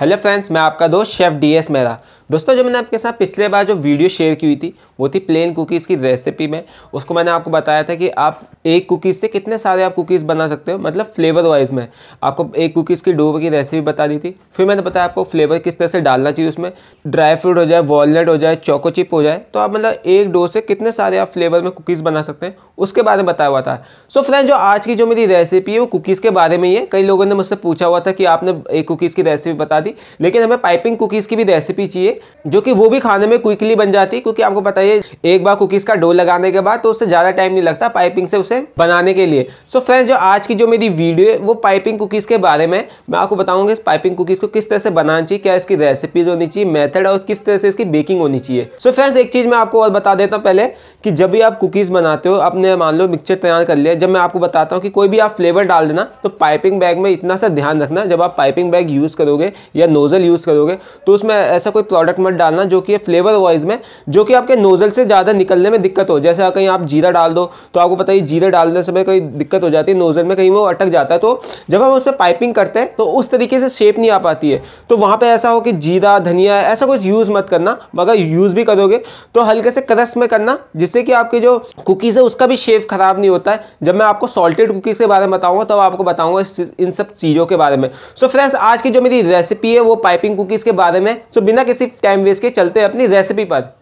hello friends मैं आपका दोस्त शेफ डी एस मेहरा दोस्तों जो मैंने आपके साथ पिछले बार जो वीडियो शेयर की हुई थी वो थी प्लेन कुकीज़ की रेसिपी में उसको मैंने आपको बताया था कि आप एक कुकीज़ से कितने सारे आप कुकीज़ बना सकते हो मतलब फ्लेवर वाइज में आपको एक कुकीज़ की डोबे की रेसिपी बता दी थी फिर मैंने बताया आपको फ्लेवर किस तरह से डालना चाहिए उसमें ड्राई फ्रूट हो जाए वॉलट हो जाए चोको चिप हो जाए तो आप मतलब एक डो से कितने सारे आप फ्लेवर में कुकीज़ बना सकते हैं उसके बारे में बताया हुआ था सो फ्रेंड जो आज की जो मेरी रेसिपी है वो कुकीज़ के बारे में ही है कई लोगों ने मुझसे पूछा हुआ था कि आपने एक कुकीज़ की रेसिपी बता दी लेकिन हमें पाइपिंग कुकीज़ की भी रेसिपी चाहिए जो कि वो भी खाने में क्विकली बन जाती है क्योंकि आपको पता ही एक बार कुकीज़ का डो लगाने के बाद तो उससे ज़्यादा टाइम नहीं लगता पाइपिंग से उसे बनाने के लिए सो so फ्रेंड्स जो आज की जो मेरी वीडियो है वो पाइपिंग कुकीज़ के बारे में मैं आपको बताऊंगा इस पाइपिंग कुकीज़ को किस तरह से बनाना चाहिए क्या इसकी रेसिपीज़ होनी चाहिए मेथड और किस तरह से इसकी बेकिंग होनी चाहिए सो so फ्रेंड्स एक चीज़ मैं आपको और बता देता हूँ पहले कि जब भी आप कुकीज़ बनाते हो अपने मान लो मिक्सचर तैयार कर लिया जब मैं आपको बताता हूँ कि कोई भी आप फ्लेवर डाल देना तो पाइपिंग बैग में इतना सा ध्यान रखना जब आप पाइपिंग बैग यूज़ करोगे या नोज़ल यूज़ करोगे तो उसमें ऐसा कोई प्रोडक्ट मत डालना जो कि फ्लेवर वाइज में जो कि आपके नोज़ल से ज़्यादा निकलने में दिक्कत हो जैसे कहीं आप जीरा डाल दो तो आपको पता ही जीरा डालने समय कहीं दिक्कत हो जाती है नोज़ल में कहीं वो अटक जाता है तो जब हम उसमें पाइपिंग करते हैं तो उस तरीके से शेप नहीं आ पाती है तो वहाँ पर ऐसा हो कि जीरा धनिया ऐसा कुछ यूज़ मत करना मगर यूज़ भी करोगे तो हल्के से क्रस में करना जिससे कि आपके जो कुकीज़ है उसका भी शेप ख़राब नहीं होता है जब मैं आपको सॉल्टेड कुकीज़ के बारे में बताऊँगा तब आपको बताऊँगा इन सब चीज़ों के बारे में सो फ्रेंड्स आज की जो मेरी रेसिपी है वो पाइपिंग कुकीज़ के बारे में तो बिना किसी टाइम वेस्ट के चलते हैं अपनी रेसिपी पर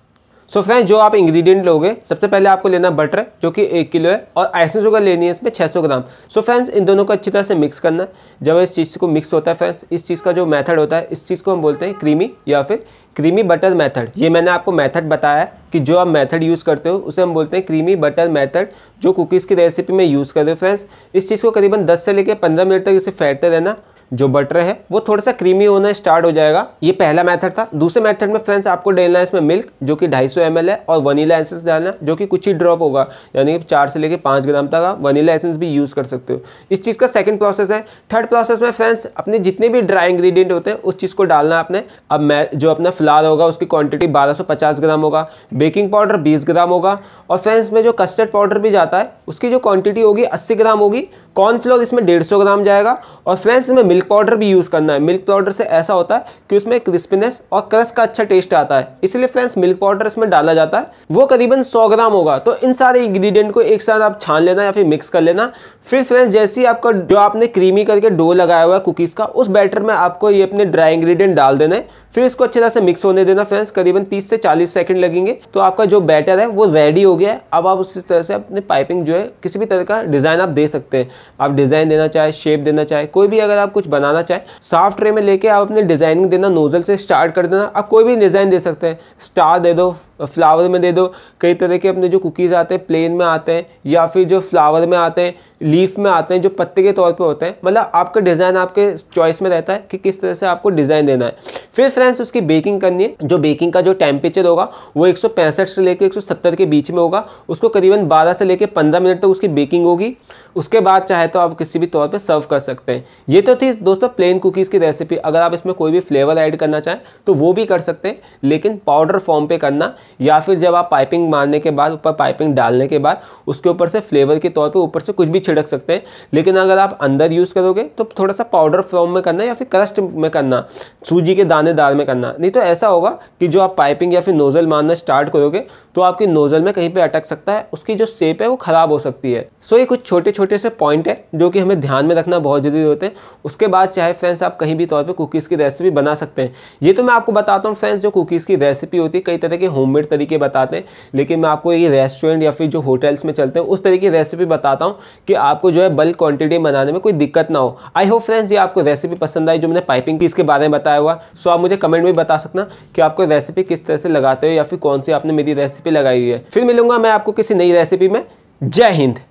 सो so फ्रेंड जो आप इंग्रेडिएंट लोगे सबसे पहले आपको लेना बटर जो कि एक किलो है और आइसिंग शुगर लेनी है इसमें 600 ग्राम सो so फ्रेंड्स इन दोनों को अच्छी तरह से मिक्स करना जब इस चीज़ को मिक्स होता है फ्रेंड्स इस चीज़ का जो मेथड होता है इस चीज़ को हम बोलते हैं क्रीमी या फिर क्रीमी बटर मैथड ये मैंने आपको मैथड बताया कि जो आप मैथड यूज़ करते हो उसे हम बोलते हैं क्रीमी बटर मैथड जो कुकीज़ की रेसिपी में यूज़ कर रहे हो फ्रेंड्स इस चीज़ को करीबन दस से लेकर पंद्रह मिनट तक इसे फैटते रहना जो बटर है वो थोड़ा सा क्रीमी होना स्टार्ट हो जाएगा ये पहला मेथड था दूसरे मेथड में फ्रेंड्स आपको डालना है इसमें मिल्क जो कि 250 सौ है और वनीला एसेंस डालना जो कि कुछ ही ड्रॉप होगा यानी कि चार से लेकर पाँच ग्राम तक आप वनीला एसेंस भी यूज़ कर सकते हो इस चीज़ का सेकेंड प्रोसेस है थर्ड प्रोसेस में फ्रेंड्स अपने जितने भी ड्राई इंग्रीडियंट होते हैं उस चीज़ को डालना आपने अब जो अपना फ्लार होगा उसकी क्वान्टिटी बारह ग्राम होगा बेकिंग पाउडर बीस ग्राम होगा और फ्रेंड्स में जो कस्टर्ड पाउडर भी जाता है उसकी जो क्वान्टिटी होगी अस्सी ग्राम होगी कॉर्नफ्लोर इसमें डेढ़ सौ ग्राम जाएगा और फ्रेंड्स इसमें मिल्क पाउडर भी यूज़ करना है मिल्क पाउडर से ऐसा होता है कि उसमें क्रिस्पीनेस और क्रस का अच्छा टेस्ट आता है इसलिए फ्रेंड्स मिल्क पाउडर इसमें डाला जाता है वो करीबन सौ ग्राम होगा तो इन सारे इंग्रीडियंट को एक साथ आप छान लेना या फिर मिक्स कर लेना फिर फ्रेंड्स जैसे ही आपका जो आपने क्रीमी करके डो लगाया हुआ है कुकीज़ का उस बैटर में आपको ये अपने ड्राई इंग्रीडियंट डाल देना है फिर इसको अच्छे तरह से मिक्स होने देना फ्रेंड्स करीबन 30 से 40 सेकंड लगेंगे तो आपका जो बैटर है वो रेडी हो गया है अब आप उस तरह से अपने पाइपिंग जो है किसी भी तरह का डिज़ाइन आप दे सकते हैं आप डिज़ाइन देना चाहे शेप देना चाहे कोई भी अगर आप कुछ बनाना चाहे सॉफ्ट ट्रे में लेके आप अपने डिज़ाइनिंग देना नोज़ल से स्टार्ट कर देना आप कोई भी डिज़ाइन दे सकते हैं स्टार दे दो फ्लावर में दे दो कई तरह के अपने जो कुकीज़ आते हैं प्लेन में आते हैं या फिर जो फ्लावर में आते हैं लीफ में आते हैं जो पत्ते के तौर पे होते हैं मतलब आपका डिज़ाइन आपके चॉइस में रहता है कि किस तरह से आपको डिज़ाइन देना है फिर फ्रेंड्स उसकी बेकिंग करनी है जो बेकिंग का जो टेम्परेचर होगा वो एक से लेकर 170 के बीच में होगा उसको करीबन बारह से लेकर पंद्रह मिनट तक उसकी बेकिंग होगी उसके बाद चाहे तो आप किसी भी तौर पर सर्व कर सकते हैं ये तो थी दोस्तों प्लेन कुकीज़ की रेसिपी अगर आप इसमें कोई भी फ्लेवर ऐड करना चाहें तो वो भी कर सकते हैं लेकिन पाउडर फॉर्म पे करना या फिर जब आप पाइपिंग मारने के बाद ऊपर पाइपिंग डालने के बाद उसके ऊपर से फ्लेवर के तौर पर ऊपर से कुछ भी छिड़ छिड़क सकते हैं लेकिन अगर आप अंदर यूज़ करोगे तो थोड़ा सा पाउडर फॉर्म में करना या फिर क्रस्ट में करना सूजी के दानेदार में करना नहीं तो ऐसा होगा कि जो आप पाइपिंग या फिर नोज़ल मारना स्टार्ट करोगे तो आपकी नोज़ल में कहीं पर अटक सकता है उसकी जो सेप है वो ख़राब हो सकती है सो ये कुछ छोटे छोटे से पॉइंट है जो कि हमें ध्यान में रखना बहुत ज़रूरी होते हैं उसके बाद चाहे फ्रेंड्स आप कहीं भी तौर पर कुकीज़ की रेसिपी बना सकते हैं ये तो मैं आपको बताता हूँ फ्रेंड्स जो कुकीज़ की रेसिपी होती है कई तरह के होम तरीके बताते हैं लेकिन मैं आपको ये रेस्टोरेंट या फिर जो होटल्स में चलते हैं उस तरीके की रेसिपी बताता हूँ कि कि आपको जो है बल्क क्वांटिटी बनाने में कोई दिक्कत ना हो आई होप फ्रेंड्स ये आपको रेसिपी पसंद आई जो मैंने पाइपिंग की इसके बारे में बताया हुआ सो आप मुझे कमेंट में बता सकना कि आपको रेसिपी किस तरह से लगाते हो या फिर कौन सी आपने मेरी रेसिपी लगाई हुई है फिर मिलूंगा मैं आपको किसी नई रेसिपी में जय हिंद